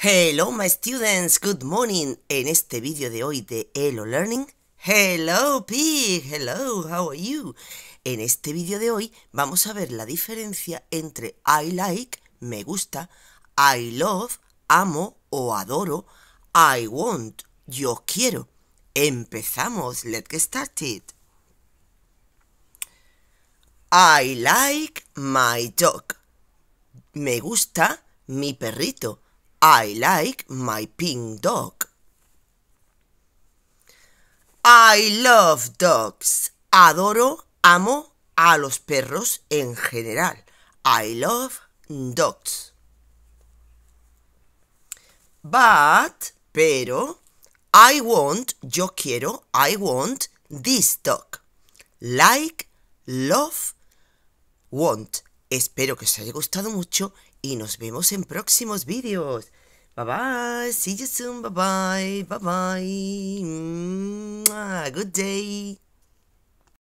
Hello my students, good morning. En este vídeo de hoy de Hello Learning, Hello Pig, hello, how are you? En este vídeo de hoy vamos a ver la diferencia entre I like, me gusta, I love, amo o adoro, I want, yo quiero. Empezamos, let's get started. I like my dog. Me gusta mi perrito. I like my pink dog. I love dogs. Adoro, amo a los perros en general. I love dogs. But, pero, I want, yo quiero, I want this dog. Like, love, want. Espero que os haya gustado mucho y nos vemos en próximos vídeos. Bye bye, see you soon, bye bye, bye bye, good day.